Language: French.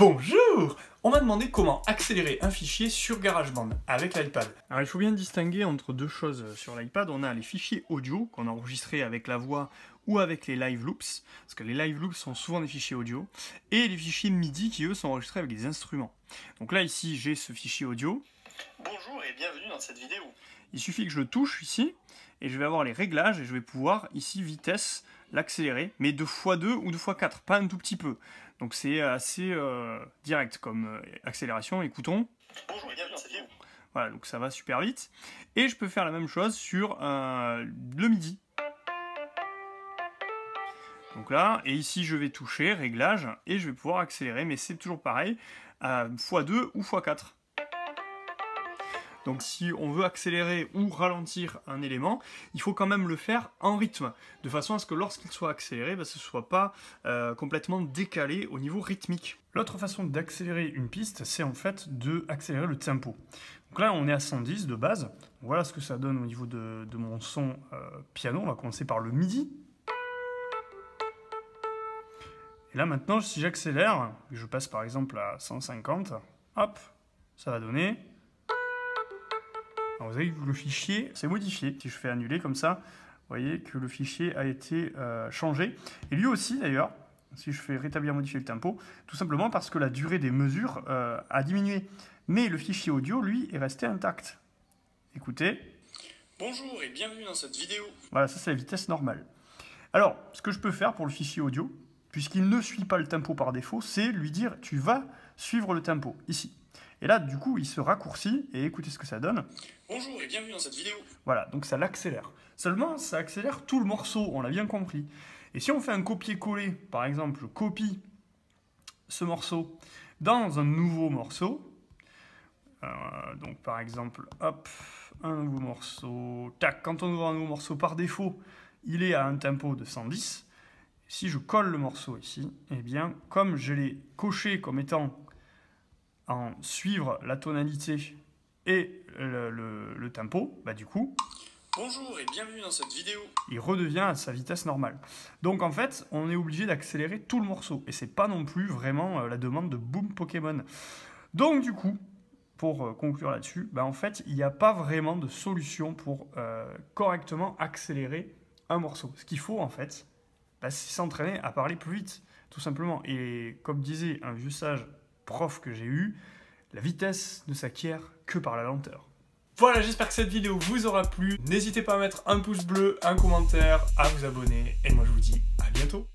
Bonjour On m'a demandé comment accélérer un fichier sur GarageBand avec l'iPad. Alors il faut bien distinguer entre deux choses sur l'iPad. On a les fichiers audio qu'on a enregistrés avec la voix ou avec les live loops, parce que les live loops sont souvent des fichiers audio, et les fichiers MIDI qui eux sont enregistrés avec des instruments. Donc là ici j'ai ce fichier audio. Bonjour et bienvenue dans cette vidéo. Il suffit que je le touche ici, et je vais avoir les réglages, et je vais pouvoir ici vitesse l'accélérer, mais de x2 ou de x4, pas un tout petit peu. Donc c'est assez euh, direct comme euh, accélération, écoutons. Bonjour, voilà, donc ça va super vite. Et je peux faire la même chose sur euh, le midi. Donc là, et ici je vais toucher, réglage, et je vais pouvoir accélérer, mais c'est toujours pareil, x2 ou x4. Donc si on veut accélérer ou ralentir un élément, il faut quand même le faire en rythme, de façon à ce que lorsqu'il soit accéléré, bah, ce ne soit pas euh, complètement décalé au niveau rythmique. L'autre façon d'accélérer une piste, c'est en fait d'accélérer le tempo. Donc là, on est à 110 de base. Voilà ce que ça donne au niveau de, mon son euh, piano. On va commencer par le midi. Et là maintenant, si j'accélère, je passe par exemple à 150, hop, ça va donner alors vous vu que le fichier s'est modifié. Si je fais annuler comme ça, vous voyez que le fichier a été euh, changé. Et lui aussi d'ailleurs, si je fais rétablir modifier le tempo, tout simplement parce que la durée des mesures euh, a diminué. Mais le fichier audio, lui, est resté intact. Écoutez. Bonjour et bienvenue dans cette vidéo. Voilà, ça c'est la vitesse normale. Alors, ce que je peux faire pour le fichier audio, puisqu'il ne suit pas le tempo par défaut, c'est lui dire tu vas suivre le tempo, ici. Et là, du coup, il se raccourcit et écoutez ce que ça donne. Bonjour et bienvenue dans cette vidéo. Voilà, donc ça l'accélère. Seulement, ça accélère tout le morceau, on l'a bien compris. Et si on fait un copier-coller, par exemple, copie ce morceau dans un nouveau morceau, euh, donc par exemple, hop, un nouveau morceau, tac, quand on ouvre un nouveau morceau par défaut, il est à un tempo de 110. Si je colle le morceau ici, et eh bien, comme je l'ai coché comme étant en suivre la tonalité et le, tempo, bah du coup... Bonjour et bienvenue dans cette vidéo. Il redevient à sa vitesse normale. Donc en fait, on est obligé d'accélérer tout le morceau. Et c'est pas non plus vraiment euh, la demande de Boom Pokémon. Donc du coup, pour euh, conclure là-dessus, bah en fait, il n'y a pas vraiment de solution pour euh, correctement accélérer un morceau. Ce qu'il faut en fait, bah, c'est s'entraîner à parler plus vite, tout simplement. Et comme disait un vieux sage prof que j'ai eu, la vitesse ne s'acquiert que par la lenteur. Voilà, j'espère que cette vidéo vous aura plu. N'hésitez pas à mettre un pouce bleu, un commentaire, à vous abonner, et moi je vous dis à bientôt.